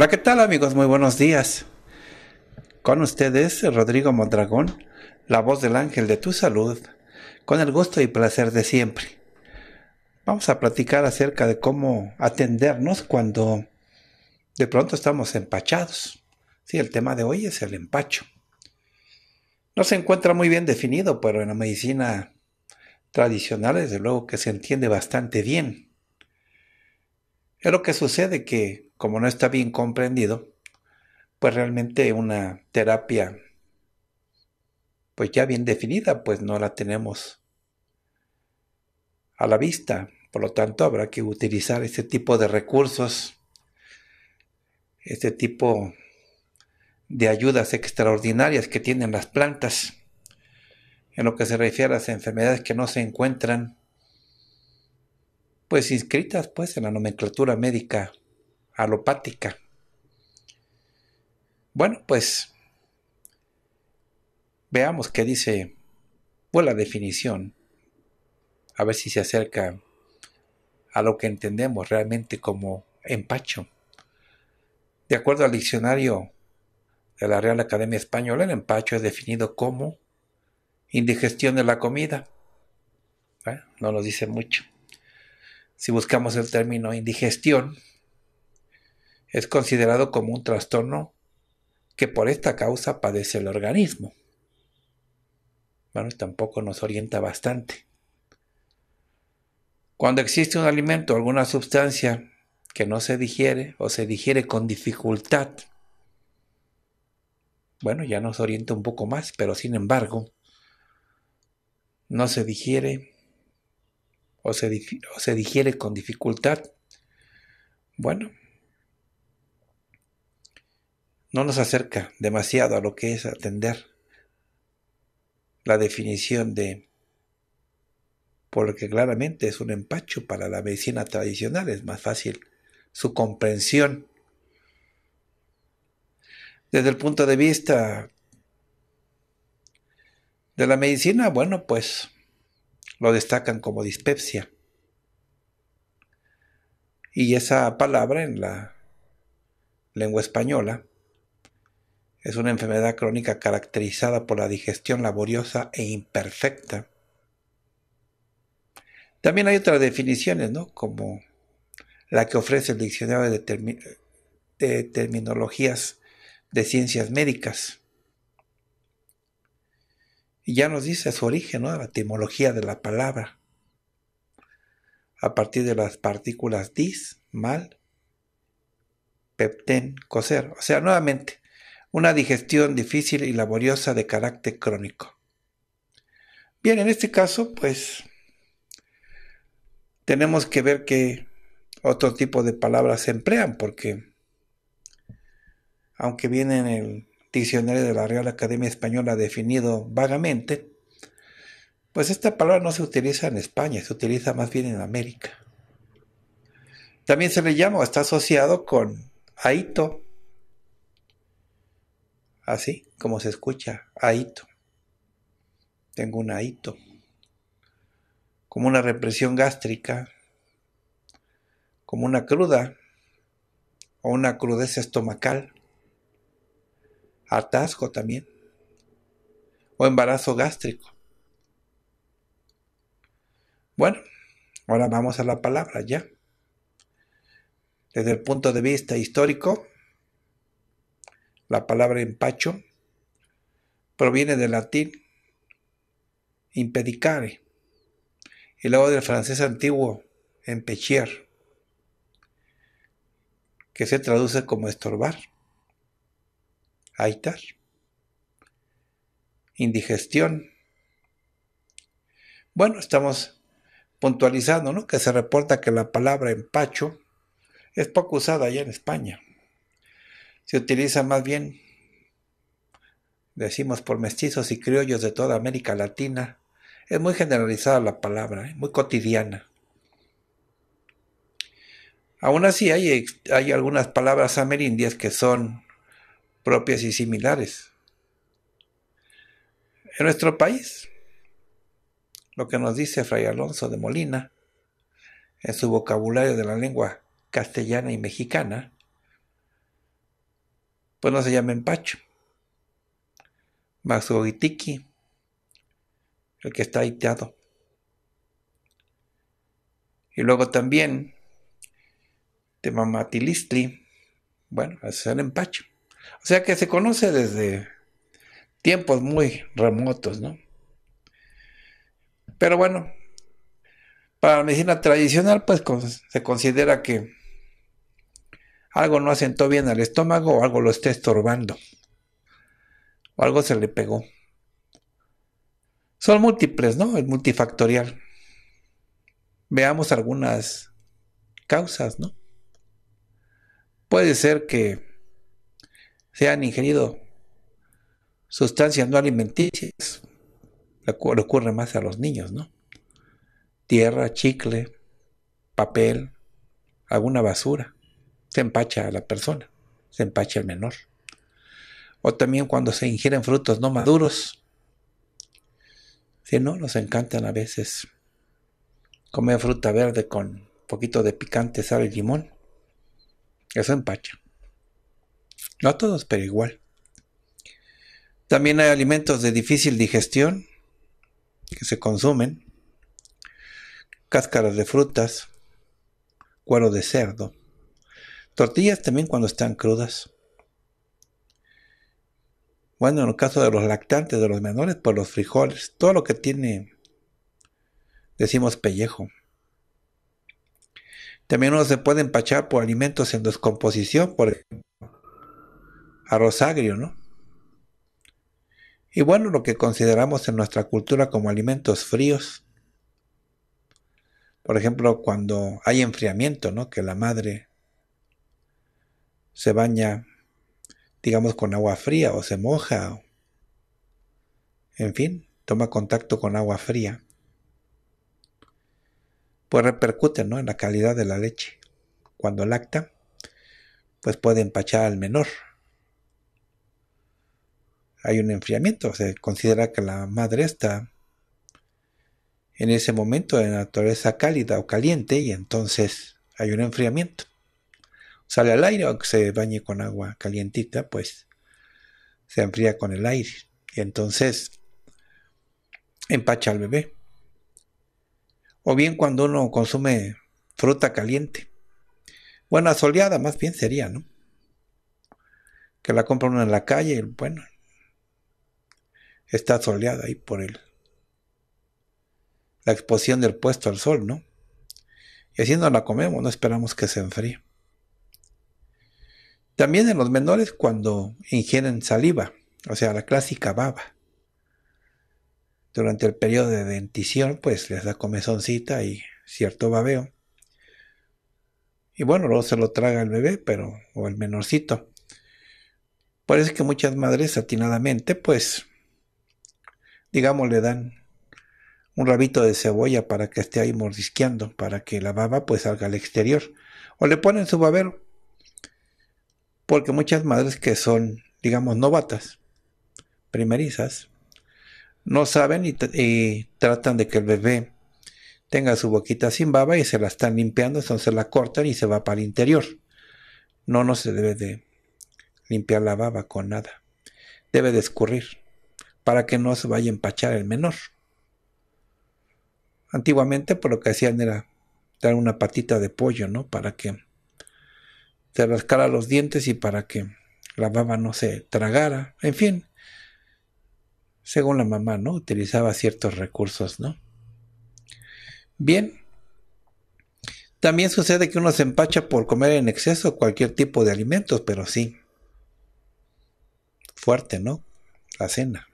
Hola, ¿qué tal amigos? Muy buenos días. Con ustedes, Rodrigo Mondragón, la voz del ángel de tu salud, con el gusto y placer de siempre. Vamos a platicar acerca de cómo atendernos cuando de pronto estamos empachados. Sí, el tema de hoy es el empacho. No se encuentra muy bien definido, pero en la medicina tradicional, desde luego que se entiende bastante bien. Es lo que sucede que como no está bien comprendido, pues realmente una terapia pues ya bien definida, pues no la tenemos a la vista. Por lo tanto, habrá que utilizar ese tipo de recursos, este tipo de ayudas extraordinarias que tienen las plantas en lo que se refiere a las enfermedades que no se encuentran pues inscritas pues en la nomenclatura médica alopática. Bueno, pues veamos qué dice pues, la definición, a ver si se acerca a lo que entendemos realmente como empacho. De acuerdo al diccionario de la Real Academia Española, el empacho es definido como indigestión de la comida. No nos dice mucho. Si buscamos el término indigestión, es considerado como un trastorno que por esta causa padece el organismo. Bueno, tampoco nos orienta bastante. Cuando existe un alimento, alguna sustancia que no se digiere o se digiere con dificultad, bueno, ya nos orienta un poco más, pero sin embargo, no se digiere o se, o se digiere con dificultad, bueno, no nos acerca demasiado a lo que es atender la definición de porque claramente es un empacho para la medicina tradicional, es más fácil su comprensión. Desde el punto de vista de la medicina, bueno, pues lo destacan como dispepsia. Y esa palabra en la lengua española es una enfermedad crónica caracterizada por la digestión laboriosa e imperfecta. También hay otras definiciones, ¿no? Como la que ofrece el diccionario de, terminologías de ciencias médicas. Y ya nos dice su origen, ¿no? La etimología de la palabra. A partir de las partículas dis, mal, pepten, coser. O sea, nuevamente, una digestión difícil y laboriosa de carácter crónico. Bien, en este caso, pues tenemos que ver qué otro tipo de palabras se emplean, porque aunque viene en el diccionario de la Real Academia Española definido vagamente, pues esta palabra no se utiliza en España, se utiliza más bien en América. También se le llama, está asociado con Aito, así como se escucha, ahito, Tengo un ahito, Como una represión gástrica, como una cruda o una crudeza estomacal, atasco también, o embarazo gástrico. Bueno, ahora vamos a la palabra ya. Desde el punto de vista histórico, la palabra empacho proviene del latín impedicare y luego del francés antiguo empechier, que se traduce como estorbar, aitar, indigestión. Bueno, estamos puntualizando ¿no? que se reporta que la palabra empacho es poco usada allá en España se utiliza más bien, decimos, por mestizos y criollos de toda América Latina. Es muy generalizada la palabra, ¿eh? muy cotidiana. Aún así hay, hay algunas palabras amerindias que son propias y similares. En nuestro país, lo que nos dice Fray Alonso de Molina, en su vocabulario de la lengua castellana y mexicana, pues no se llama empacho. Matsuitiki, el que está haiteado. Y luego también temamatilistri, bueno, se el empacho. O sea que se conoce desde tiempos muy remotos, ¿no? Pero bueno, para la medicina tradicional, pues se considera que algo no asentó bien al estómago o algo lo está estorbando. O algo se le pegó. Son múltiples, ¿no? El multifactorial. Veamos algunas causas, ¿no? Puede ser que se han ingerido sustancias no alimenticias. Le ocurre más a los niños, ¿no? Tierra, chicle, papel, alguna basura se empacha a la persona, se empacha el menor. O también cuando se ingieren frutos no maduros. Si no, nos encantan a veces comer fruta verde con poquito de picante, sal y limón. Eso empacha. No a todos, pero igual. También hay alimentos de difícil digestión que se consumen. Cáscaras de frutas, cuero de cerdo, Tortillas también cuando están crudas. Bueno, en el caso de los lactantes, de los menores, por pues los frijoles, todo lo que tiene, decimos pellejo. También uno se puede empachar por alimentos en descomposición, por ejemplo, arroz agrio, ¿no? Y bueno, lo que consideramos en nuestra cultura como alimentos fríos. Por ejemplo, cuando hay enfriamiento, ¿no? Que la madre se baña, digamos, con agua fría o se moja, en fin, toma contacto con agua fría, pues repercute en la calidad de la leche. Cuando lacta, pues puede empachar al menor. Hay un enfriamiento, se considera que la madre está en ese momento en naturaleza cálida o caliente y entonces hay un enfriamiento sale al aire o que se bañe con agua calientita, pues se enfría con el aire. Y entonces empacha al bebé. O bien cuando uno consume fruta caliente. buena soleada más bien sería, ¿no? Que la compra uno en la calle, y bueno, está soleada ahí por el, la exposición del puesto al sol, ¿no? Y así no la comemos, no esperamos que se enfríe. También en los menores cuando ingieren saliva, o sea, la clásica baba. Durante el periodo de dentición, pues les da comezoncita y cierto babeo. Y bueno, luego se lo traga el bebé, pero, o el menorcito. Por eso que muchas madres atinadamente, pues, digamos, le dan un rabito de cebolla para que esté ahí mordisqueando, para que la baba pues salga al exterior. O le ponen su babero, porque muchas madres que son, digamos, novatas, primerizas, no saben y, tratan de que el bebé tenga su boquita sin baba y se la están limpiando, entonces la cortan y se va para el interior. No, no se debe de limpiar la baba con nada. Debe de escurrir para que no se vaya a empachar el menor. Antiguamente, por lo que hacían era dar una patita de pollo, ¿no? Para que se rascara los dientes y para que la baba no se tragara. En fin, según la mamá, ¿no? Utilizaba ciertos recursos, ¿no? Bien. También sucede que uno se empacha por comer en exceso cualquier tipo de alimentos, pero sí. Fuerte, ¿no? La cena.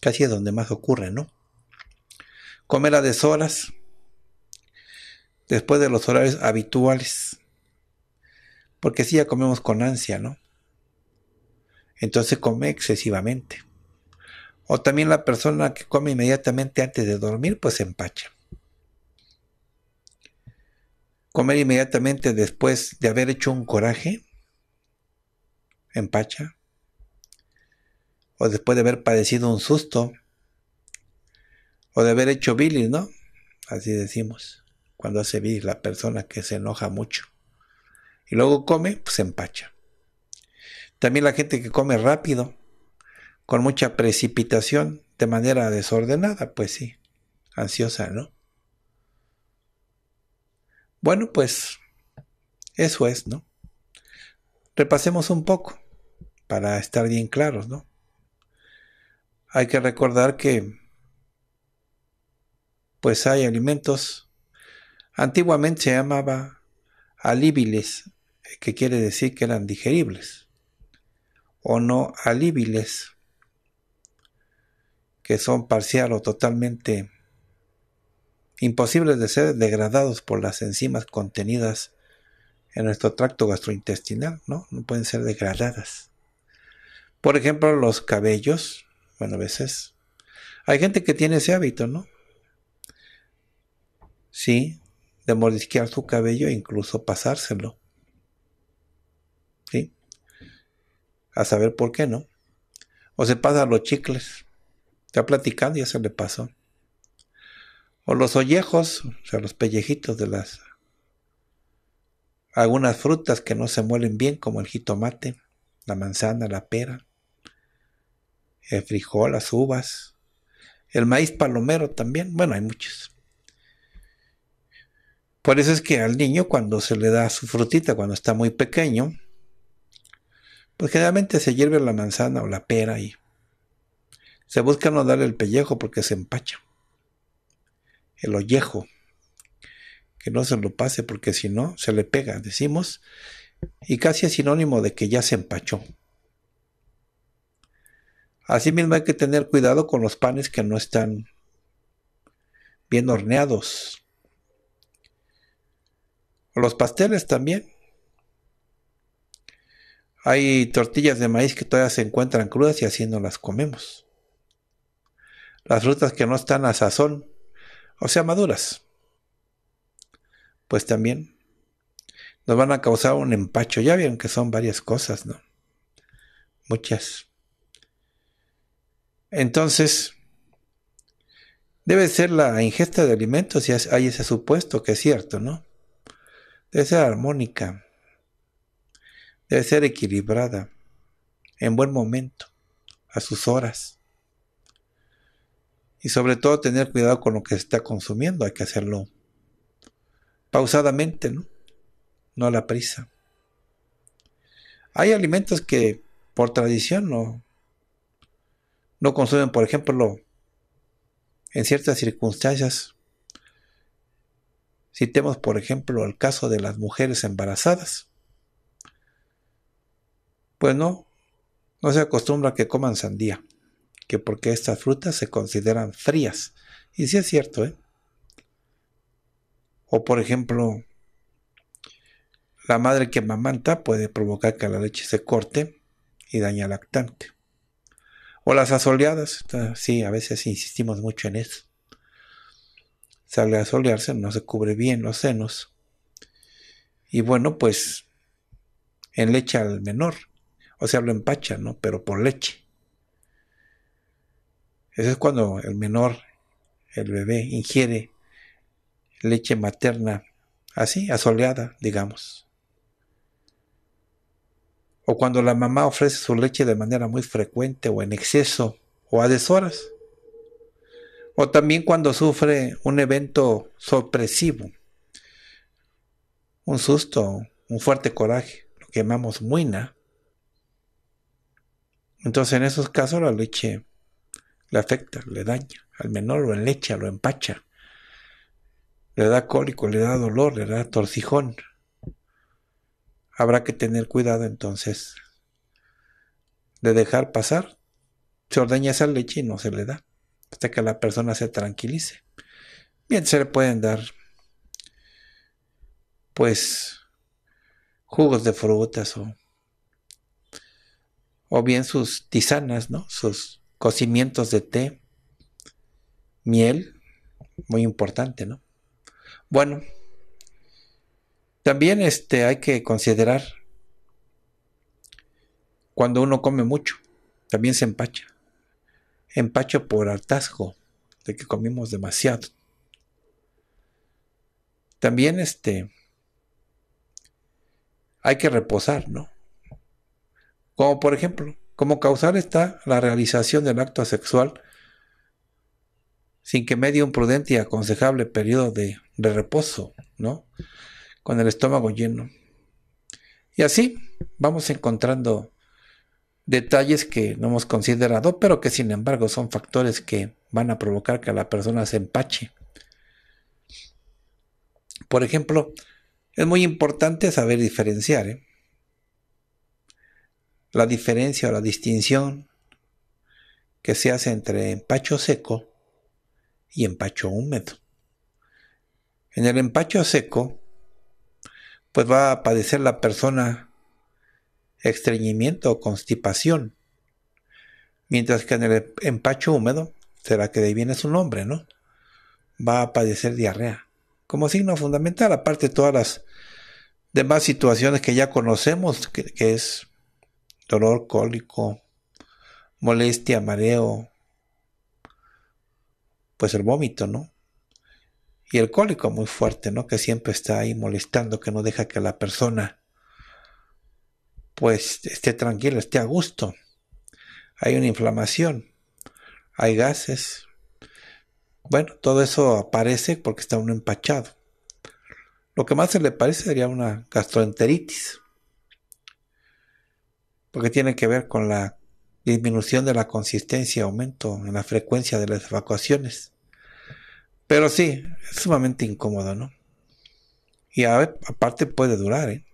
Casi es donde más ocurre, ¿no? Comer a deshoras, después de los horarios habituales. Porque si ya comemos con ansia, ¿no? Entonces come excesivamente. O también la persona que come inmediatamente antes de dormir, pues empacha. Comer inmediatamente después de haber hecho un coraje, empacha. O después de haber padecido un susto. O de haber hecho bilis, ¿no? Así decimos, cuando hace bilis la persona que se enoja mucho luego come, pues se empacha. También la gente que come rápido, con mucha precipitación, de manera desordenada, pues sí, ansiosa, ¿no? Bueno, pues eso es, ¿no? Repasemos un poco para estar bien claros, ¿no? Hay que recordar que pues hay alimentos. Antiguamente se llamaba alíbiles que quiere decir que eran digeribles, o no alíbiles, que son parcial o totalmente imposibles de ser degradados por las enzimas contenidas en nuestro tracto gastrointestinal, ¿no? No pueden ser degradadas. Por ejemplo, los cabellos, bueno, a veces hay gente que tiene ese hábito, ¿no? Sí, de mordisquear su cabello e incluso pasárselo. A saber por qué, ¿no? O se pasa los chicles. Está platicando y ya se le pasó. O los ollejos, o sea, los pellejitos de las... Algunas frutas que no se muelen bien, como el jitomate, la manzana, la pera, el frijol, las uvas, el maíz palomero también. Bueno, hay muchos. Por eso es que al niño cuando se le da su frutita, cuando está muy pequeño, pues generalmente se hierve la manzana o la pera y se busca no darle el pellejo porque se empacha. El ollejo. Que no se lo pase porque si no, se le pega, decimos. Y casi es sinónimo de que ya se empachó. Asimismo hay que tener cuidado con los panes que no están bien horneados. Los pasteles también. Hay tortillas de maíz que todavía se encuentran crudas y así no las comemos. Las frutas que no están a sazón, o sea, maduras, pues también nos van a causar un empacho. Ya vieron que son varias cosas, ¿no? Muchas. Entonces, debe ser la ingesta de alimentos, si hay ese supuesto que es cierto, ¿no? Debe ser armónica. Debe ser equilibrada, en buen momento, a sus horas. Y sobre todo tener cuidado con lo que se está consumiendo, hay que hacerlo pausadamente, ¿no? No a la prisa. Hay alimentos que por tradición no, no consumen, por ejemplo, en ciertas circunstancias. Citemos, por ejemplo, el caso de las mujeres embarazadas. Pues no, no se acostumbra a que coman sandía, que porque estas frutas se consideran frías. Y sí es cierto, ¿eh? O por ejemplo, la madre que mamanta puede provocar que la leche se corte y daña lactante. O las asoleadas, sí, a veces insistimos mucho en eso. Sale a solearse, no se cubre bien los senos. Y bueno, pues en leche al menor, o sea, lo empacha, ¿no? Pero por leche. Eso es cuando el menor, el bebé, ingiere leche materna, así, asoleada, digamos. O cuando la mamá ofrece su leche de manera muy frecuente o en exceso o a deshoras. O también cuando sufre un evento sorpresivo, un susto, un fuerte coraje, lo que llamamos muina. Entonces, en esos casos, la leche le afecta, le daña. Al menor lo enlecha, lo empacha. Le da cólico, le da dolor, le da torcijón. Habrá que tener cuidado entonces de dejar pasar. Se ordeña esa leche y no se le da hasta que la persona se tranquilice. Bien, se le pueden dar, pues, jugos de frutas o o bien sus tisanas, ¿no? Sus cocimientos de té, miel, muy importante, ¿no? Bueno, también este, hay que considerar cuando uno come mucho, también se empacha. Empacho por hartazgo de que comimos demasiado. También este hay que reposar, ¿no? Como por ejemplo, ¿cómo causar está la realización del acto sexual sin que medie un prudente y aconsejable periodo de, de reposo, ¿no? Con el estómago lleno. Y así vamos encontrando detalles que no hemos considerado, pero que sin embargo son factores que van a provocar que la persona se empache. Por ejemplo, es muy importante saber diferenciar ¿eh? la diferencia o la distinción que se hace entre empacho seco y empacho húmedo. En el empacho seco, pues va a padecer la persona estreñimiento o constipación, mientras que en el empacho húmedo, será que de ahí viene su nombre, ¿no? Va a padecer diarrea. Como signo fundamental, aparte de todas las demás situaciones que ya conocemos, que es dolor cólico, molestia, mareo, pues el vómito, ¿no? Y el cólico muy fuerte, ¿no? Que siempre está ahí molestando, que no deja que la persona pues esté tranquila, esté a gusto. Hay una inflamación, hay gases. Bueno, todo eso aparece porque está uno empachado. Lo que más se le parece sería una gastroenteritis porque tiene que ver con la disminución de la consistencia, aumento en la frecuencia de las evacuaciones. Pero sí, es sumamente incómodo, ¿no? Y aparte puede durar, ¿eh?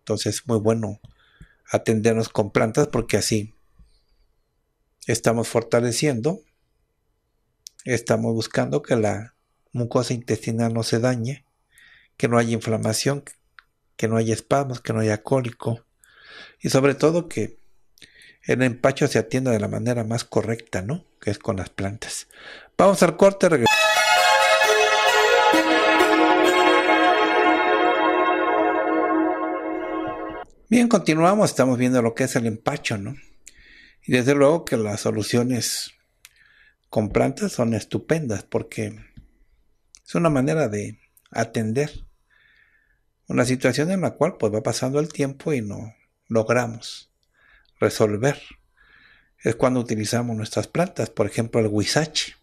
Entonces es muy bueno atendernos con plantas porque así estamos fortaleciendo, estamos buscando que la mucosa intestinal no se dañe, que no haya inflamación, que no haya espasmos, que no haya cólico, y sobre todo que el empacho se atienda de la manera más correcta, ¿no? Que es con las plantas. Vamos al corte, regresamos. Bien, continuamos, estamos viendo lo que es el empacho, ¿no? Y desde luego que las soluciones con plantas son estupendas porque es una manera de atender una situación en la cual pues va pasando el tiempo y no logramos resolver es cuando utilizamos nuestras plantas, por ejemplo el huizache.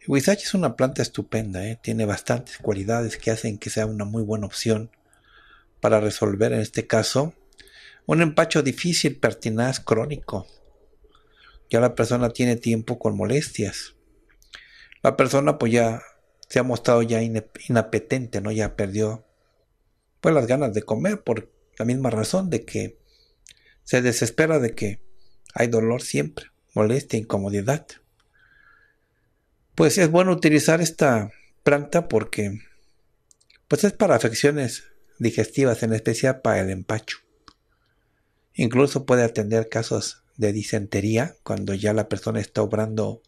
El huizache es una planta estupenda, ¿eh? tiene bastantes cualidades que hacen que sea una muy buena opción para resolver en este caso un empacho difícil, pertinaz, crónico. Ya la persona tiene tiempo con molestias. La persona pues ya se ha mostrado ya inapetente, ¿no? Ya perdió pues las ganas de comer por la misma razón de que se desespera de que hay dolor siempre, molestia, incomodidad. Pues es bueno utilizar esta planta porque pues es para afecciones digestivas, en especial para el empacho. Incluso puede atender casos de disentería cuando ya la persona está obrando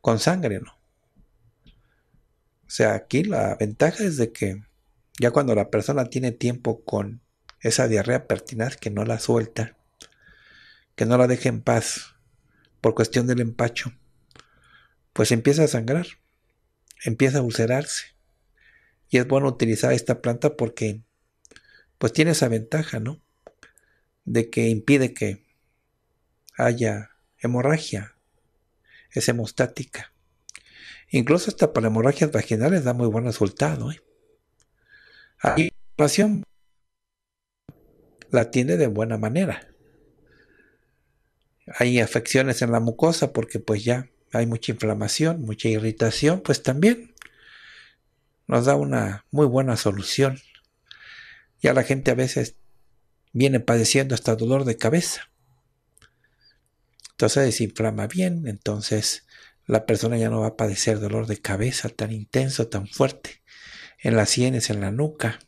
con sangre, ¿no? O sea, aquí la ventaja es de que ya cuando la persona tiene tiempo con esa diarrea pertinaz que no la suelta, que no la deja en paz por cuestión del empacho, pues empieza a sangrar, empieza a ulcerarse. Y es bueno utilizar esta planta porque pues tiene esa ventaja, ¿no? De que impide que haya hemorragia, es hemostática. Incluso hasta para hemorragias vaginales da muy buen resultado. ¿eh? Hay pasión la atiende de buena manera. Hay afecciones en la mucosa porque pues ya hay mucha inflamación, mucha irritación, pues también nos da una muy buena solución. Ya la gente a veces viene padeciendo hasta dolor de cabeza. Entonces desinflama bien, entonces la persona ya no va a padecer dolor de cabeza tan intenso, tan fuerte, en las sienes, en la nuca,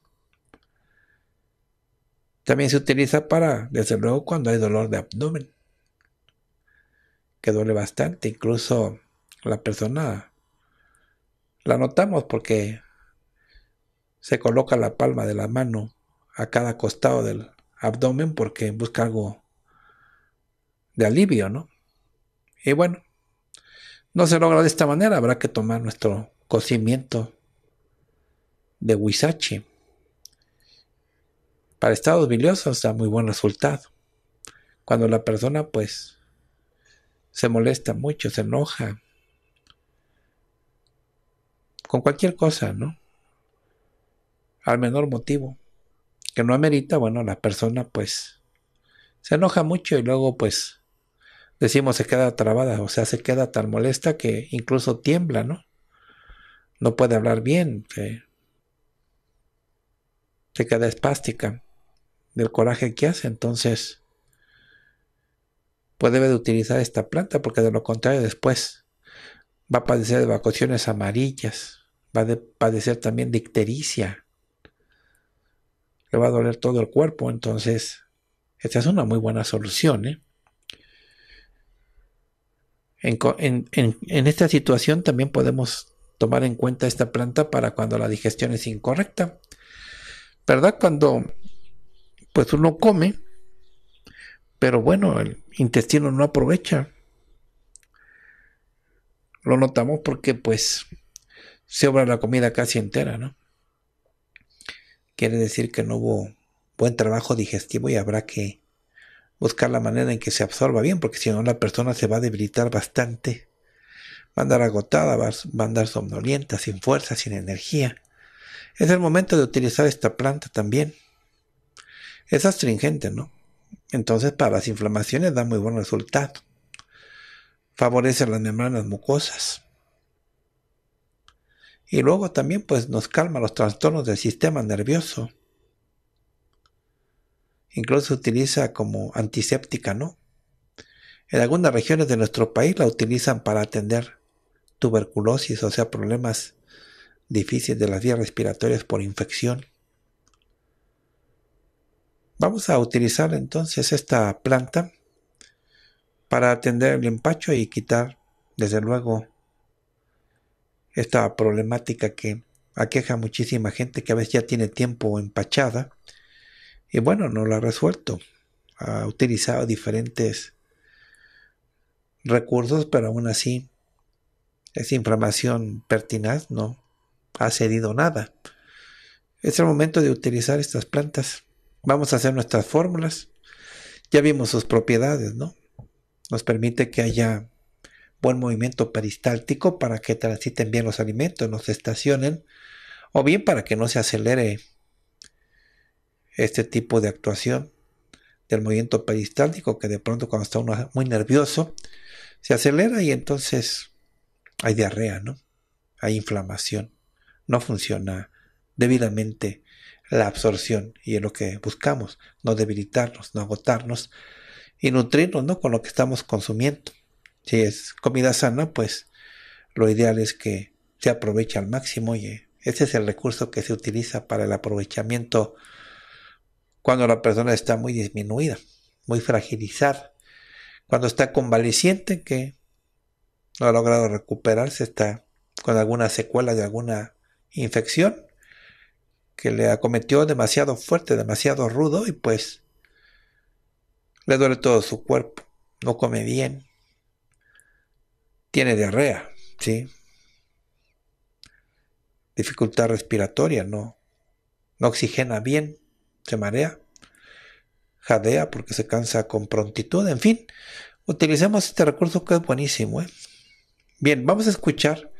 también se utiliza para, desde luego, cuando hay dolor de abdomen, que duele bastante. Incluso la persona la notamos porque se coloca la palma de la mano a cada costado del abdomen porque busca algo de alivio, ¿no? Y bueno, no se logra de esta manera, habrá que tomar nuestro cocimiento de huizache para estados biliosos da muy buen resultado. Cuando la persona pues se molesta mucho, se enoja, con cualquier cosa, ¿no? Al menor motivo que no amerita, bueno, la persona pues se enoja mucho y luego pues decimos se queda trabada, o sea, se queda tan molesta que incluso tiembla, ¿no? No puede hablar bien, se, se queda espástica del coraje que hace. Entonces, pues debe de utilizar esta planta porque de lo contrario después va a padecer de vacaciones amarillas, va a padecer también de ictericia. le va a doler todo el cuerpo. Entonces, esta es una muy buena solución. ¿eh? en esta situación también podemos tomar en cuenta esta planta para cuando la digestión es incorrecta. ¿Verdad? Cuando pues uno come, pero bueno, el intestino no aprovecha. Lo notamos porque pues se obra la comida casi entera, ¿no? Quiere decir que no hubo buen trabajo digestivo y habrá que buscar la manera en que se absorba bien, porque si no la persona se va a debilitar bastante, va a andar agotada, va a andar somnolienta, sin fuerza, sin energía. Es el momento de utilizar esta planta también es astringente, ¿no? Entonces para las inflamaciones da muy buen resultado. Favorece las membranas mucosas. Y luego también pues nos calma los trastornos del sistema nervioso. Incluso se utiliza como antiséptica, ¿no? En algunas regiones de nuestro país la utilizan para atender tuberculosis, o sea, problemas difíciles de las vías respiratorias por infección. Vamos a utilizar entonces esta planta para atender el empacho y quitar, desde luego, esta problemática que aqueja a muchísima gente que a veces ya tiene tiempo empachada y bueno, no la ha resuelto. Ha utilizado diferentes recursos, pero aún así esa inflamación pertinaz no ha cedido nada. Es el momento de utilizar estas plantas Vamos a hacer nuestras fórmulas. Ya vimos sus propiedades, ¿no? Nos permite que haya buen movimiento peristáltico para que transiten bien los alimentos, no se estacionen, o bien para que no se acelere este tipo de actuación del movimiento peristáltico, que de pronto cuando está uno muy nervioso, se acelera y entonces hay diarrea, ¿no? Hay inflamación, no funciona debidamente la absorción y en lo que buscamos, no debilitarnos, no agotarnos y nutrirnos ¿no? con lo que estamos consumiendo. Si es comida sana, pues lo ideal es que se aproveche al máximo y eh, ese es el recurso que se utiliza para el aprovechamiento cuando la persona está muy disminuida, muy fragilizada, cuando está convaleciente que no ha logrado recuperarse, está con alguna secuela de alguna infección que le acometió demasiado fuerte, demasiado rudo y pues le duele todo su cuerpo, no come bien, tiene diarrea, ¿sí? Dificultad respiratoria, no, no oxigena bien, se marea, jadea porque se cansa con prontitud, en fin, utilicemos este recurso que es buenísimo, ¿eh? Bien, vamos a escuchar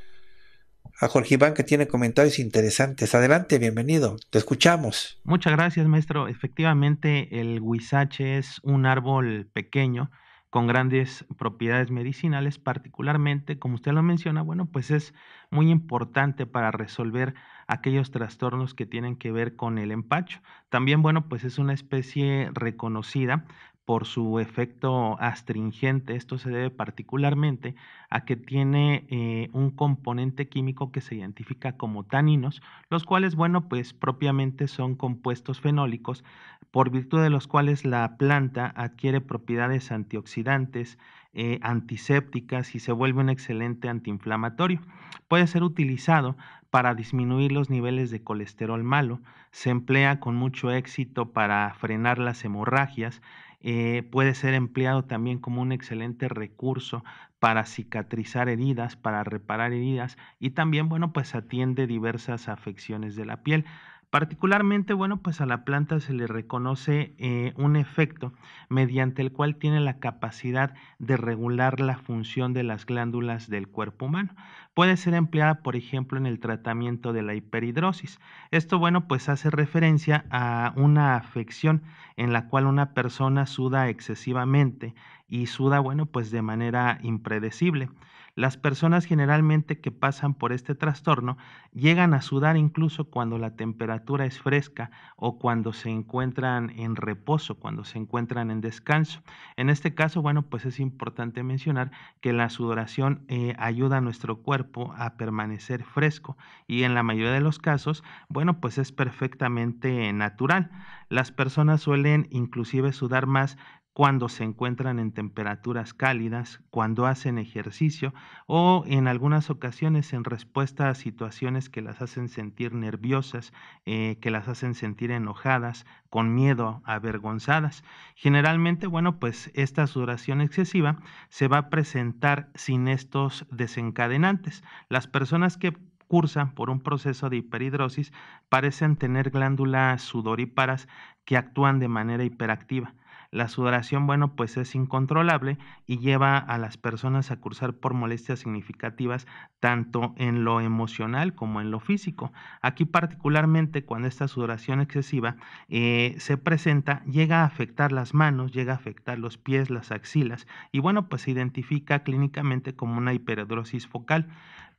a Jorge Iván que tiene comentarios interesantes. Adelante, bienvenido, te escuchamos. Muchas gracias, maestro. Efectivamente, el huizache es un árbol pequeño con grandes propiedades medicinales, particularmente, como usted lo menciona, bueno, pues es muy importante para resolver aquellos trastornos que tienen que ver con el empacho. También, bueno, pues es una especie reconocida por su efecto astringente. Esto se debe particularmente a que tiene eh, un componente químico que se identifica como taninos, los cuales, bueno, pues propiamente son compuestos fenólicos, por virtud de los cuales la planta adquiere propiedades antioxidantes, eh, antisépticas y se vuelve un excelente antiinflamatorio. Puede ser utilizado para disminuir los niveles de colesterol malo, se emplea con mucho éxito para frenar las hemorragias, eh, puede ser empleado también como un excelente recurso para cicatrizar heridas, para reparar heridas y también, bueno, pues atiende diversas afecciones de la piel. Particularmente, bueno, pues a la planta se le reconoce eh, un efecto mediante el cual tiene la capacidad de regular la función de las glándulas del cuerpo humano puede ser empleada, por ejemplo, en el tratamiento de la hiperhidrosis. Esto, bueno, pues hace referencia a una afección en la cual una persona suda excesivamente y suda, bueno, pues de manera impredecible. Las personas generalmente que pasan por este trastorno llegan a sudar incluso cuando la temperatura es fresca o cuando se encuentran en reposo, cuando se encuentran en descanso. En este caso, bueno, pues es importante mencionar que la sudoración eh, ayuda a nuestro cuerpo a permanecer fresco y en la mayoría de los casos, bueno, pues es perfectamente natural. Las personas suelen inclusive sudar más cuando se encuentran en temperaturas cálidas, cuando hacen ejercicio o en algunas ocasiones en respuesta a situaciones que las hacen sentir nerviosas, eh, que las hacen sentir enojadas, con miedo, avergonzadas. Generalmente, bueno, pues esta sudoración excesiva se va a presentar sin estos desencadenantes. Las personas que cursan por un proceso de hiperhidrosis parecen tener glándulas sudoríparas que actúan de manera hiperactiva la sudoración, bueno, pues es incontrolable y lleva a las personas a cursar por molestias significativas tanto en lo emocional como en lo físico. Aquí particularmente cuando esta sudoración excesiva eh, se presenta, llega a afectar las manos, llega a afectar los pies, las axilas y bueno, pues se identifica clínicamente como una hiperedrosis focal.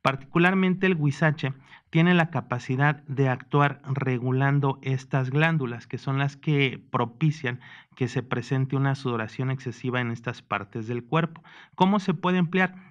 Particularmente el guisache tiene la capacidad de actuar regulando estas glándulas, que son las que propician que se presente una sudoración excesiva en estas partes del cuerpo. ¿Cómo se puede emplear?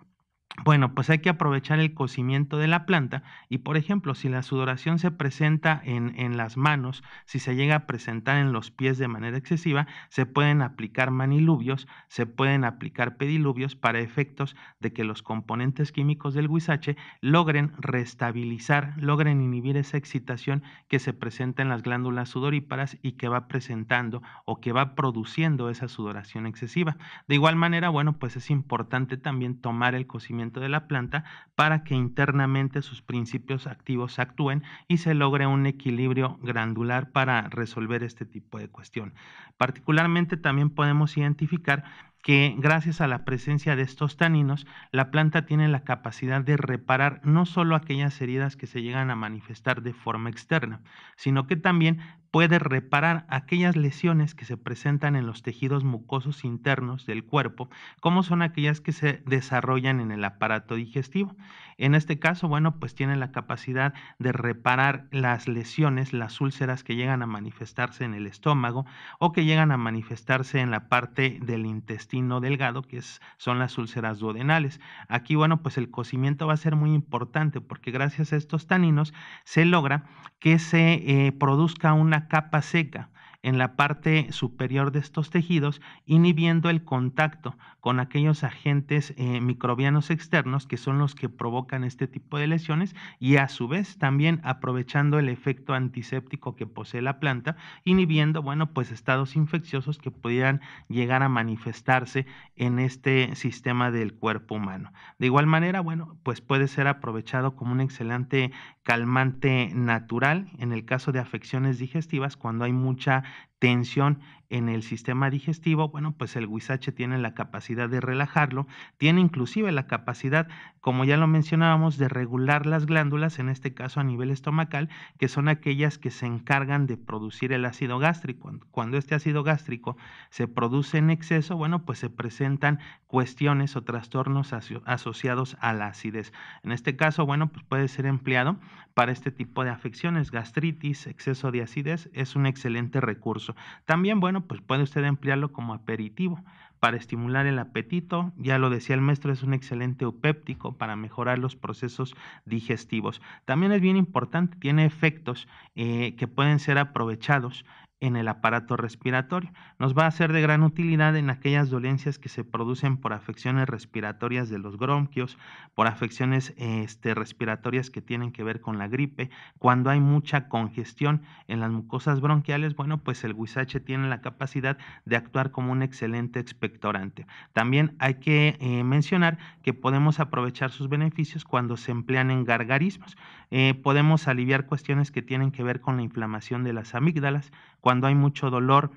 Bueno, pues hay que aprovechar el cocimiento de la planta y, por ejemplo, si la sudoración se presenta en, las manos, si se llega a presentar en los pies de manera excesiva, se pueden aplicar manilubios, se pueden aplicar pedilubios para efectos de que los componentes químicos del guisache logren restabilizar, logren inhibir esa excitación que se presenta en las glándulas sudoríparas y que va presentando o que va produciendo esa sudoración excesiva. De igual manera, bueno, pues es importante también tomar el cocimiento de la planta para que internamente sus principios activos actúen y se logre un equilibrio granular para resolver este tipo de cuestión. Particularmente también podemos identificar que gracias a la presencia de estos taninos, la planta tiene la capacidad de reparar no solo aquellas heridas que se llegan a manifestar de forma externa, sino que también puede reparar aquellas lesiones que se presentan en los tejidos mucosos internos del cuerpo, como son aquellas que se desarrollan en el aparato digestivo. En este caso, bueno, pues tiene la capacidad de reparar las lesiones, las úlceras que llegan a manifestarse en el estómago o que llegan a manifestarse en la parte del intestino delgado, que son las úlceras duodenales. Aquí, bueno, pues el cocimiento va a ser muy importante porque gracias a estos taninos se logra que se eh, produzca una capa seca en la parte superior de estos tejidos, inhibiendo el contacto con aquellos agentes eh, microbianos externos que son los que provocan este tipo de lesiones y a su vez también aprovechando el efecto antiséptico que posee la planta, inhibiendo, bueno, pues estados infecciosos que pudieran llegar a manifestarse en este sistema del cuerpo humano. De igual manera, bueno, pues puede ser aprovechado como un excelente calmante natural en el caso de afecciones digestivas cuando hay mucha tensión en el sistema digestivo, bueno, pues el huizache tiene la capacidad de relajarlo, tiene inclusive la capacidad, como ya lo mencionábamos, de regular las glándulas, en este caso a nivel estomacal, que son aquellas que se encargan de producir el ácido gástrico. Cuando este ácido gástrico se produce en exceso, bueno, pues se presentan cuestiones o trastornos asociados a la acidez. En este caso, bueno, pues puede ser empleado para este tipo de afecciones, gastritis, exceso de acidez, es un excelente recurso. También, bueno, pues puede usted emplearlo como aperitivo para estimular el apetito. Ya lo decía el maestro, es un excelente eupéptico para mejorar los procesos digestivos. También es bien importante, tiene efectos eh, que pueden ser aprovechados en el aparato respiratorio. Nos va a ser de gran utilidad en aquellas dolencias que se producen por afecciones respiratorias de los bronquios, por afecciones este, respiratorias que tienen que ver con la gripe. Cuando hay mucha congestión en las mucosas bronquiales, bueno, pues el guisache tiene la capacidad de actuar como un excelente expectorante. También hay que eh, mencionar que podemos aprovechar sus beneficios cuando se emplean en gargarismos. Eh, podemos aliviar cuestiones que tienen que ver con la inflamación de las amígdalas, cuando hay mucho dolor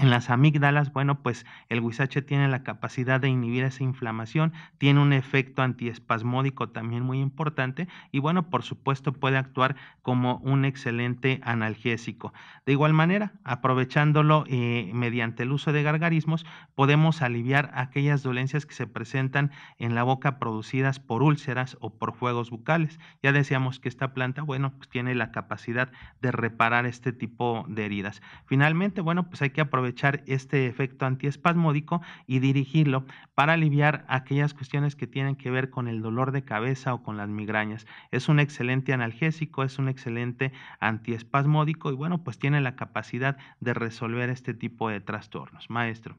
en las amígdalas, bueno, pues el guisache tiene la capacidad de inhibir esa inflamación, tiene un efecto antiespasmódico también muy importante y bueno, por supuesto puede actuar como un excelente analgésico. De igual manera, aprovechándolo eh, mediante el uso de gargarismos, podemos aliviar aquellas dolencias que se presentan en la boca producidas por úlceras o por fuegos bucales. Ya decíamos que esta planta, bueno, pues tiene la capacidad de reparar este tipo de heridas. Finalmente, bueno, pues hay que aprovechar aprovechar este efecto antiespasmódico y dirigirlo para aliviar aquellas cuestiones que tienen que ver con el dolor de cabeza o con las migrañas. Es un excelente analgésico, es un excelente antiespasmódico y bueno, pues tiene la capacidad de resolver este tipo de trastornos. Maestro.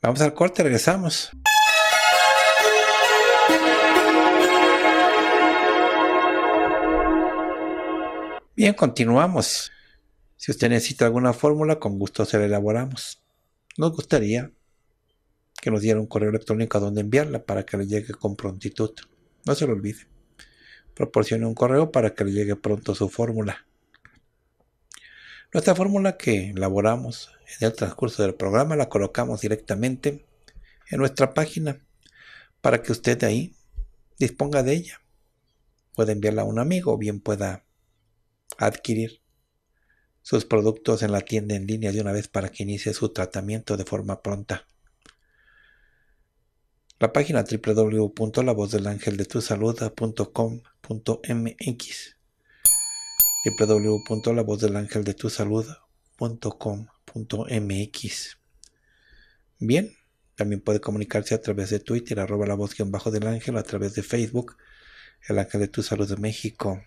Vamos al corte, regresamos. Bien, continuamos. Si usted necesita alguna fórmula, con gusto se la elaboramos. Nos gustaría que nos diera un correo electrónico a donde enviarla para que le llegue con prontitud. No se lo olvide. Proporcione un correo para que le llegue pronto su fórmula. Nuestra fórmula que elaboramos en el transcurso del programa la colocamos directamente en nuestra página para que usted ahí disponga de ella. Puede enviarla a un amigo o bien pueda adquirir sus productos en la tienda en línea de una vez para que inicie su tratamiento de forma pronta. La página www.lavozdelangeldetusalud.com.mx www.lavozdelangeldetusalud.com.mx Bien, también puede comunicarse a través de Twitter, arroba la voz bajo del ángel, a través de Facebook, el ángel de tu salud de México.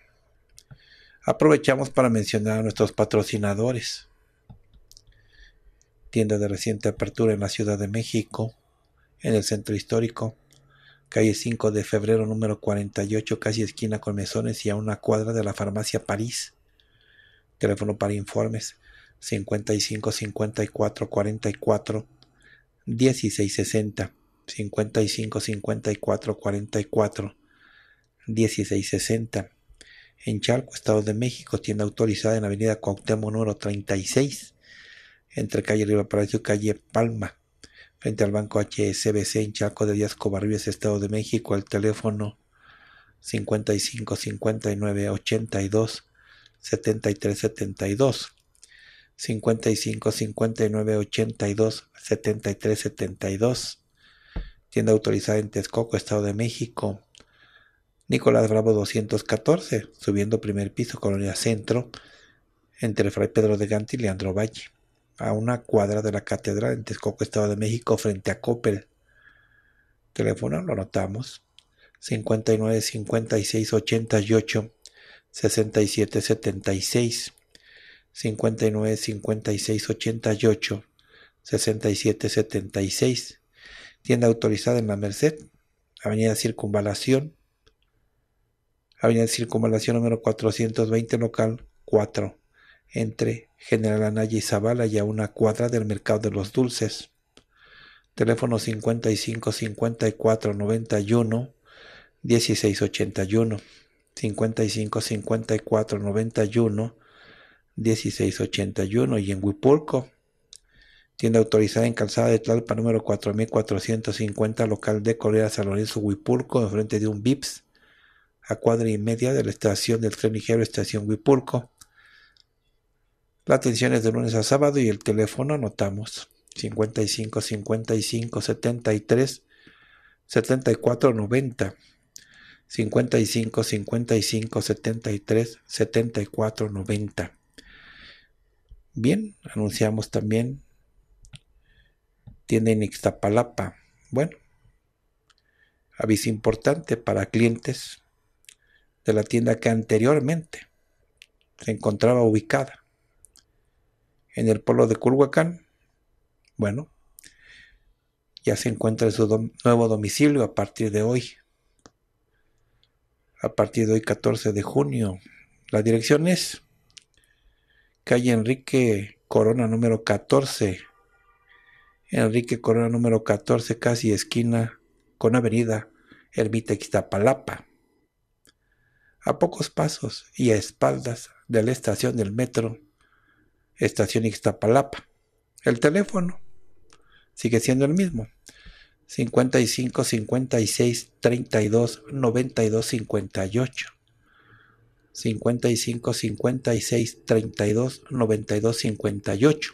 Aprovechamos para mencionar a nuestros patrocinadores. Tienda de reciente apertura en la Ciudad de México, en el centro histórico, calle 5 de febrero número 48, casi esquina con mesones y a una cuadra de la farmacia París. Teléfono para informes 55 54 44 1660 55 54 44 1660 en Chalco, Estado de México, tienda autorizada en avenida Cuauhtémoc número 36, entre calle Riva Palacio calle Palma, frente al banco HSBC en Chalco de Díaz Covarrubias, Estado de México, al teléfono 55 59 82 73 72 55 59 82 73 72 tienda autorizada en Texcoco, Estado de México Nicolás Bravo 214, subiendo primer piso, Colonia Centro, entre Fray Pedro de Gante y Leandro Valle, a una cuadra de la Catedral en Texcoco, Estado de México, frente a Coppel. Teléfono, lo notamos. 59 56 88 67 76 59 56 88 67 76 tienda autorizada en la Merced Avenida Circunvalación Avenida Circunvalación número 420, local 4, entre General Anaya y Zavala y a una cuadra del Mercado de los Dulces. Teléfono 55 54 91 1681. 55 54 91 1681 y en Huipulco. Tienda autorizada en Calzada de Tlalpa, número 4450, local de Correa San Lorenzo, Huipulco, enfrente de un VIPS a cuadra y media de la estación del tren ligero Estación Huipulco. La atención es de lunes a sábado y el teléfono anotamos 55 55 73 74 90 55 55 73 74 90. Bien, anunciamos también tienda en Bueno, aviso importante para clientes de la tienda que anteriormente se encontraba ubicada en el pueblo de Culhuacán. Bueno, ya se encuentra en su nuevo domicilio a partir de hoy. A partir de hoy 14 de junio. La dirección es calle Enrique Corona número 14. Enrique Corona número 14, casi esquina con avenida Ermita Ixtapalapa. A pocos pasos y a espaldas de la estación del metro, estación Ixtapalapa. El teléfono sigue siendo el mismo. 55 56 32 92 58. 55 56 32 92 58.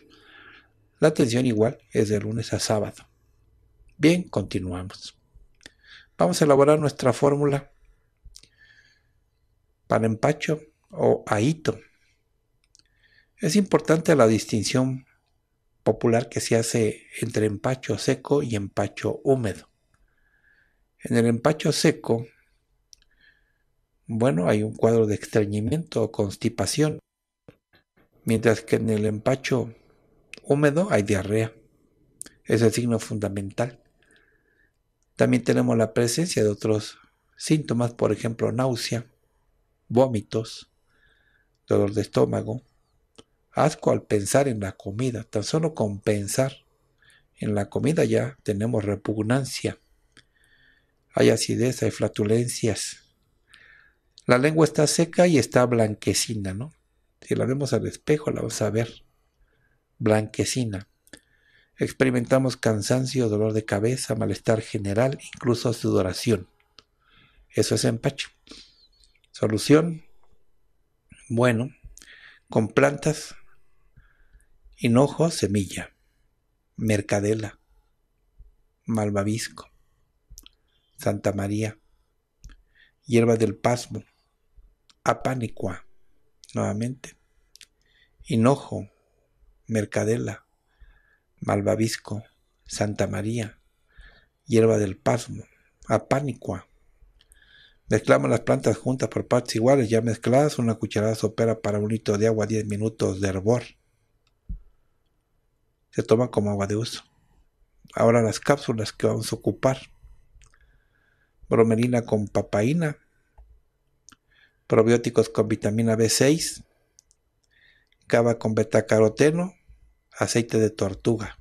La atención igual es de lunes a sábado. Bien, continuamos. Vamos a elaborar nuestra fórmula empacho o ahito. Es importante la distinción popular que se hace entre empacho seco y empacho húmedo. En el empacho seco, bueno, hay un cuadro de extrañimiento o constipación, mientras que en el empacho húmedo hay diarrea. Es el signo fundamental. También tenemos la presencia de otros síntomas, por ejemplo, náusea, vómitos, dolor de estómago, asco al pensar en la comida, tan solo con pensar en la comida ya tenemos repugnancia, hay acidez, hay flatulencias. La lengua está seca y está blanquecina, ¿no? Si la vemos al espejo la vamos a ver blanquecina. Experimentamos cansancio, dolor de cabeza, malestar general, incluso sudoración. Eso es empacho. Solución, bueno, con plantas, hinojo, semilla, mercadela, malvavisco, Santa María, hierba del pasmo, apánicua, nuevamente, hinojo, mercadela, malvavisco, Santa María, hierba del pasmo, apánicua, Mezclamos las plantas juntas por partes iguales, ya mezcladas, una cucharada sopera para un litro de agua, 10 minutos de hervor. Se toma como agua de uso. Ahora las cápsulas que vamos a ocupar. Bromelina con papaína. Probióticos con vitamina B6. Cava con betacaroteno. Aceite de tortuga.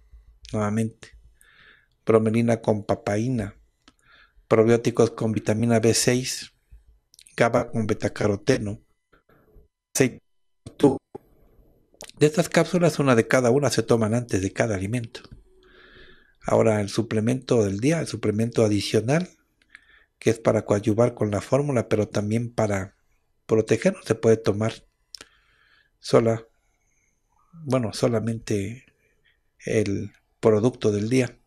Nuevamente. Bromelina con papaína probióticos con vitamina B6, GABA con betacaroteno, aceite de estas cápsulas, una de cada una se toman antes de cada alimento. Ahora, el suplemento del día, el suplemento adicional, que es para coadyuvar con la fórmula, pero también para protegernos, se puede tomar sola, bueno, solamente el producto del día.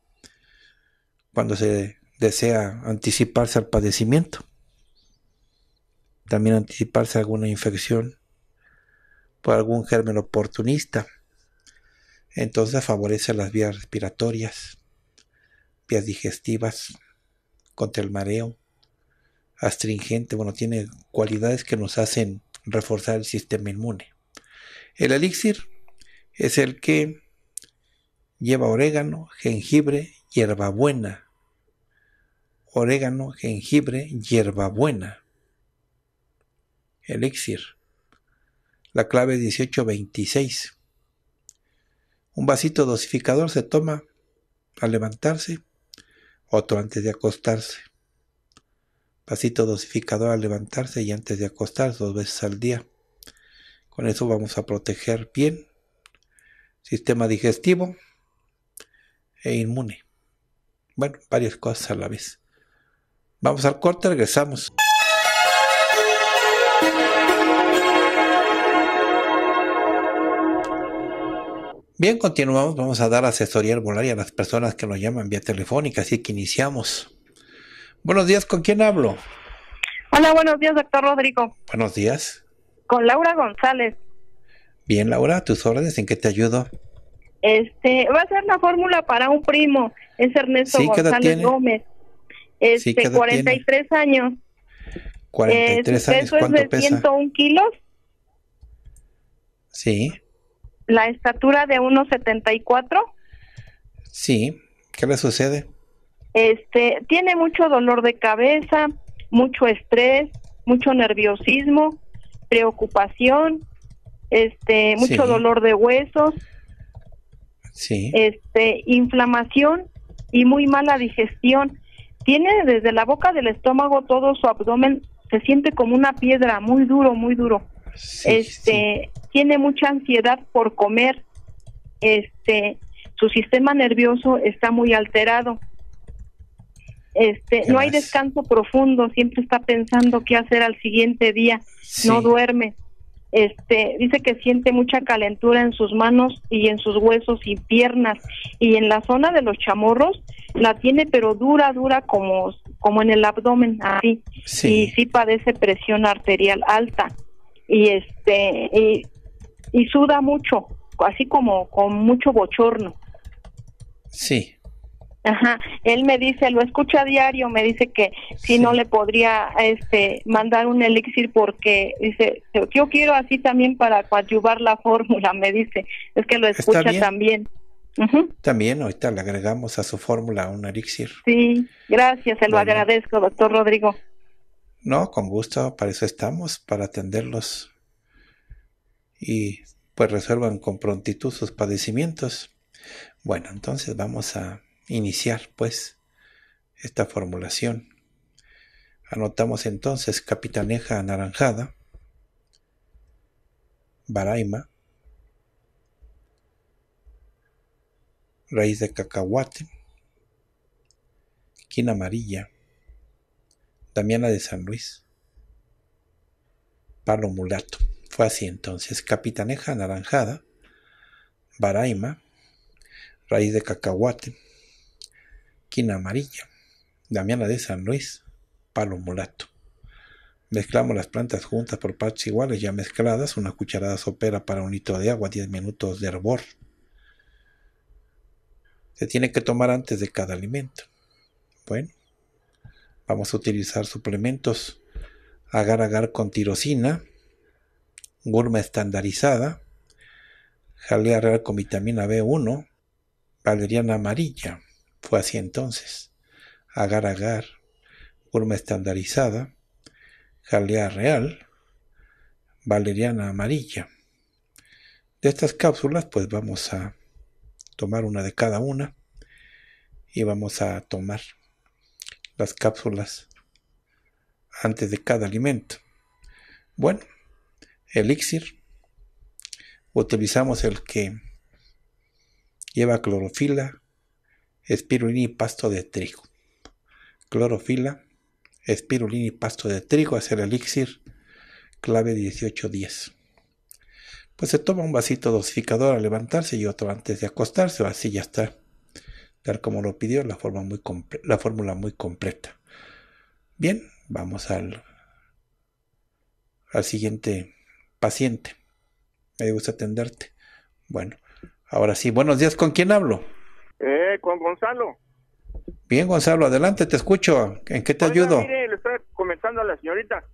Cuando se desea anticiparse al padecimiento, también anticiparse a alguna infección por algún germen oportunista. Entonces favorece las vías respiratorias, vías digestivas, contra el mareo, astringente, bueno, tiene cualidades que nos hacen reforzar el sistema inmune. El elixir es el que lleva orégano, jengibre, hierbabuena, orégano, jengibre, hierbabuena. Elixir. La clave 1826. Un vasito dosificador se toma al levantarse, otro antes de acostarse. Vasito dosificador al levantarse y antes de acostarse dos veces al día. Con eso vamos a proteger bien sistema digestivo e inmune. Bueno, varias cosas a la vez. Vamos al corte, regresamos. Bien, continuamos. Vamos a dar asesoría herbolaria a las personas que nos llaman vía telefónica, así que iniciamos. Buenos días, ¿con quién hablo? Hola, buenos días, doctor Rodrigo. Buenos días. Con Laura González. Bien, Laura, tus órdenes, ¿en qué te ayudo? Este, va a ser una fórmula para un primo, es Ernesto González Gómez. Este, 43 años. 43 eh, años, es de 101 kilos. Sí. La estatura de 1,74. Sí. ¿Qué le sucede? Este, tiene mucho dolor de cabeza, mucho estrés, mucho nerviosismo, preocupación, este, mucho dolor de huesos. Sí. Este, inflamación y muy mala digestión tiene desde la boca del estómago todo su abdomen, se siente como una piedra, muy duro, muy duro. este, tiene mucha ansiedad por comer. Este, su sistema nervioso está muy alterado. Este, no hay descanso profundo, siempre está pensando qué hacer al siguiente día, no duerme. Este, dice que siente mucha calentura en sus manos y en sus huesos y piernas y en la zona de los chamorros la tiene pero dura dura como como en el abdomen así y sí padece presión arterial alta y este y, y suda mucho así como con mucho bochorno sí Ajá, él me dice, lo escucha a diario, me dice que si no le podría este mandar un elixir porque dice, yo quiero así también para coadyuvar la fórmula, me dice, es que lo escucha también. También ahorita le agregamos a su fórmula un elixir. Sí, gracias, se lo agradezco, doctor Rodrigo. No, con gusto, para eso estamos, para atenderlos y pues resuelvan con prontitud sus padecimientos. Bueno, entonces vamos a iniciar pues esta formulación. Anotamos entonces capitaneja anaranjada, baraima, raíz de cacahuate, quina amarilla, Damiana de San Luis, palo mulato. Fue así entonces, capitaneja anaranjada, baraima, raíz de cacahuate, Quina Amarilla, Damiana de San Luis, Palo Mulato. Mezclamos las plantas juntas por partes iguales ya mezcladas, una cucharada sopera para un litro de agua, 10 minutos de hervor. Se tiene que tomar antes de cada alimento. Bueno, vamos a utilizar suplementos agar agar con tirosina, gurma estandarizada, jalea real con vitamina B1, valeriana amarilla, fue así entonces. Agar-agar, urma estandarizada, jalea real, valeriana amarilla. De estas cápsulas, pues vamos a tomar una de cada una y vamos a tomar las cápsulas antes de cada alimento. Bueno, elixir. Utilizamos el que lleva clorofila, espirulina y pasto de trigo. Clorofila, espirulina y pasto de trigo, hacer elixir, clave 1810. Pues se toma un vasito dosificador al levantarse y otro antes de acostarse, así ya está. Tal como lo pidió, la, forma muy la fórmula muy completa. Bien, vamos al, al siguiente paciente. Me gusta atenderte. Bueno, ahora sí, buenos días, ¿con quién hablo? Eh, con Gonzalo. Bien, Gonzalo, adelante, te escucho. ¿En qué te ayudo? Mire, le estoy comentando a la señorita.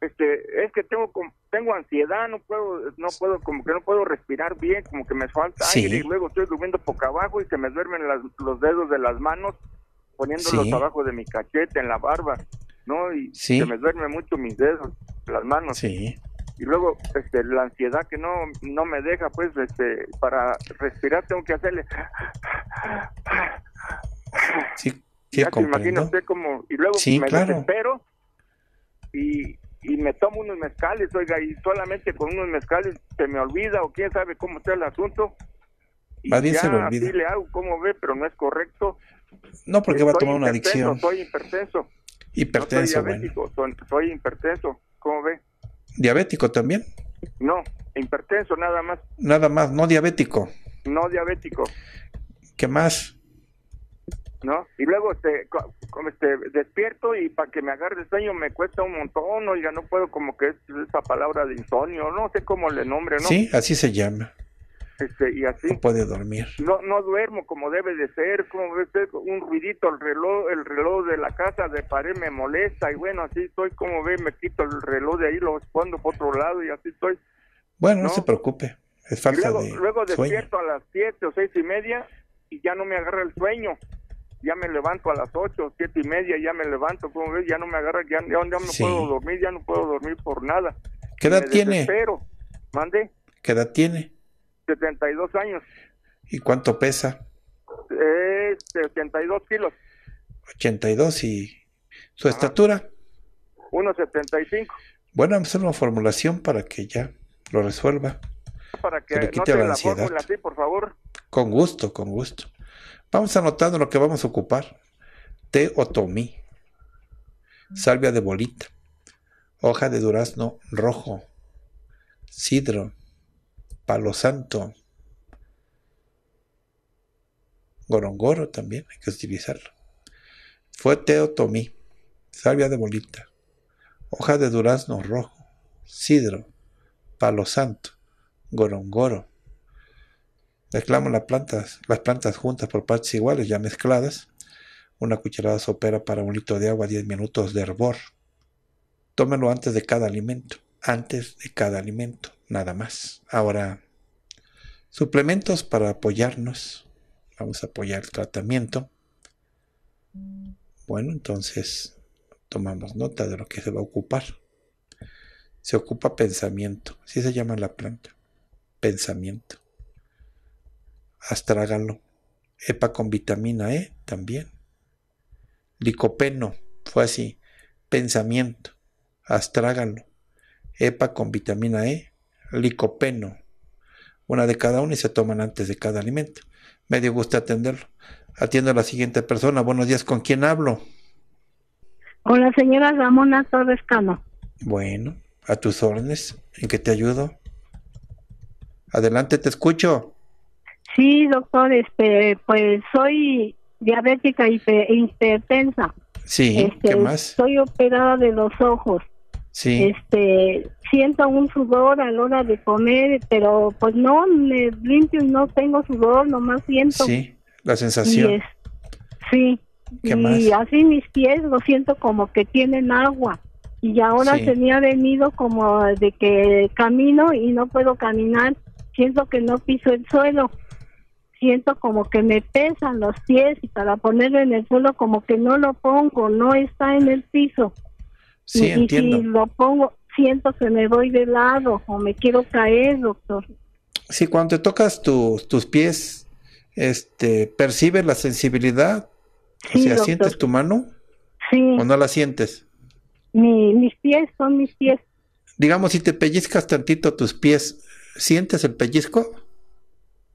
Este, es que tengo tengo ansiedad, no puedo no puedo como que no puedo respirar bien, como que me falta aire y luego estoy durmiendo poco abajo y se me duermen los dedos de las manos poniéndolos abajo de mi cachete en la barba, ¿no? Y se me duermen mucho mis dedos, las manos. Sí y luego este la ansiedad que no me deja pues este para respirar tengo que hacerle sí, sí y luego me desespero y, y me tomo unos mezcales oiga y solamente con unos mezcales se me olvida o quién sabe cómo está el asunto y Más se lo olvida. así le hago como ve pero no es correcto no porque va a tomar una adicción soy hipertenso hipertenso no soy diabético bueno. soy, soy hipertenso cómo ve ¿Diabético también? No, hipertenso nada más. Nada más, no diabético. No diabético. ¿Qué más? ¿no? Y luego este, este despierto y para que me agarre el sueño me cuesta un montón, oiga, no puedo como que es esa palabra de insomnio, no sé cómo le nombre, ¿no? Sí, así se llama. Este, y así. No puede dormir. No, duermo como debe de ser, como un ruidito, el reloj, el reloj de la casa de pared me molesta y bueno, así estoy como ve, me quito el reloj de ahí, lo pongo por otro lado y así estoy. Bueno, no, se preocupe, es falta luego, despierto a las siete o seis y media y ya no me agarra el sueño. Ya me levanto a las ocho, siete y media, ya me levanto, como ves, ya no me agarra, ya, no puedo dormir, ya no puedo dormir por nada. ¿Qué edad tiene? Mande. ¿Qué edad tiene? 72 años. ¿Y cuánto pesa? 72 kilos. 82 y su estatura. 1,75. Bueno, vamos a hacer una formulación para que ya lo resuelva. Para que, quite la, Fórmula, por favor. Con gusto, con gusto. Vamos anotando lo que vamos a ocupar. Té otomí, salvia de bolita, hoja de durazno rojo, sidro, Palo Santo, Gorongoro también, hay que utilizarlo. Fue teotomí, salvia de bolita, hoja de durazno rojo, sidro, palo santo, gorongoro. Mezclamos las plantas, las plantas juntas por partes iguales, ya mezcladas. Una cucharada sopera para un litro de agua, 10 minutos de hervor. Tómelo antes de cada alimento antes de cada alimento, nada más. Ahora, suplementos para apoyarnos. Vamos a apoyar el tratamiento. Bueno, entonces tomamos nota de lo que se va a ocupar. Se ocupa pensamiento, así se llama la planta. Pensamiento. Astrágalo. EPA con vitamina E también. Licopeno, fue así. Pensamiento. Astrágalo. EPA con vitamina E, licopeno, una de cada una y se toman antes de cada alimento. Me dio gusto atenderlo. Atiendo a la siguiente persona. Buenos días, ¿con quién hablo? Con la señora Ramona Torres Cano. Bueno, a tus órdenes, ¿en qué te ayudo? Adelante, te escucho. Sí, doctor, este, pues soy diabética e hipertensa. Sí, ¿qué este, más? Soy operada de los ojos. Sí. Este, siento un sudor a la hora de comer, pero pues no, me limpio y no tengo sudor, nomás siento. Sí, la sensación. sí. y así mis pies lo siento como que tienen agua. Y ahora se me ha venido como de que camino y no puedo caminar. Siento que no piso el suelo. Siento como que me pesan los pies y para ponerlo en el suelo como que no lo pongo, no está en el piso y, si lo pongo, siento que me doy de lado o me quiero caer, doctor. si cuando te tocas tus pies, este, ¿percibes la sensibilidad? o sea, ¿sientes tu mano? Sí. ¿O no la sientes? Mi, mis pies son mis pies. Digamos, si te pellizcas tantito tus pies, ¿sientes el pellizco?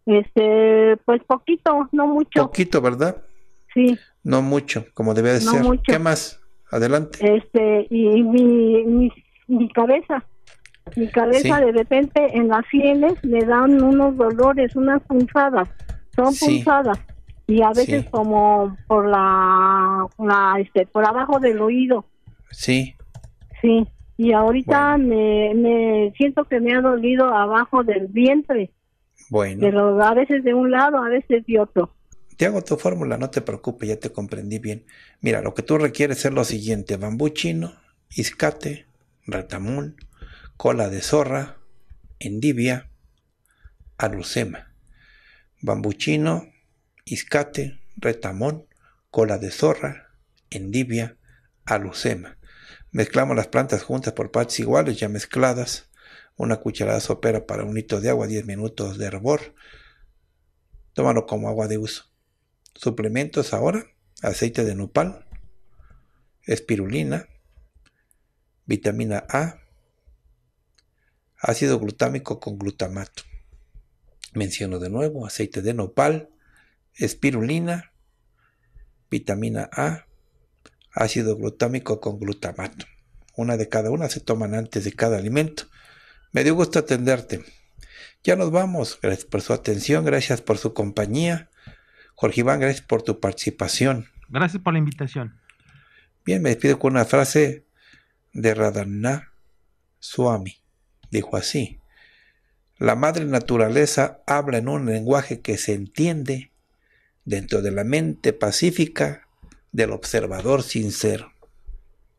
Este, pues poquito, no mucho. Poquito, ¿verdad? Sí. No mucho, como debe de ser. Mucho. ¿Qué más? Adelante. Este, y mi, cabeza, mi cabeza de repente en las sienes me dan unos dolores, unas punzadas, son punzadas y a veces como por la, la, este, por abajo del oído. Sí. Sí. Y ahorita me, me siento que me ha dolido abajo del vientre. Bueno. Pero a veces de un lado, a veces de otro. Te hago tu fórmula, no te preocupes, ya te comprendí bien. Mira, lo que tú requieres es lo siguiente: bambú chino, iscate, retamón, cola de zorra, endivia, alucema. Bambú chino, iscate, retamón, cola de zorra, endivia, alucema. Mezclamos las plantas juntas por partes iguales, ya mezcladas. Una cucharada sopera para un litro de agua, 10 minutos de hervor. Tómalo como agua de uso. Suplementos ahora, aceite de nopal, espirulina, vitamina A, ácido glutámico con glutamato. Menciono de nuevo, aceite de nopal, espirulina, vitamina A, ácido glutámico con glutamato. Una de cada una se toman antes de cada alimento. Me dio gusto atenderte. Ya nos vamos. Gracias por su atención, gracias por su compañía. Jorge Iván, gracias por tu participación. Gracias por la invitación. Bien, me despido con una frase de Radhaná Swami. Dijo así, la madre naturaleza habla en un lenguaje que se entiende dentro de la mente pacífica del observador sincero.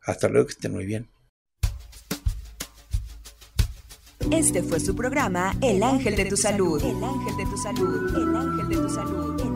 Hasta luego, que estén muy bien. Este fue su programa El Ángel de tu Salud. El Ángel de tu Salud. El Ángel de tu Salud.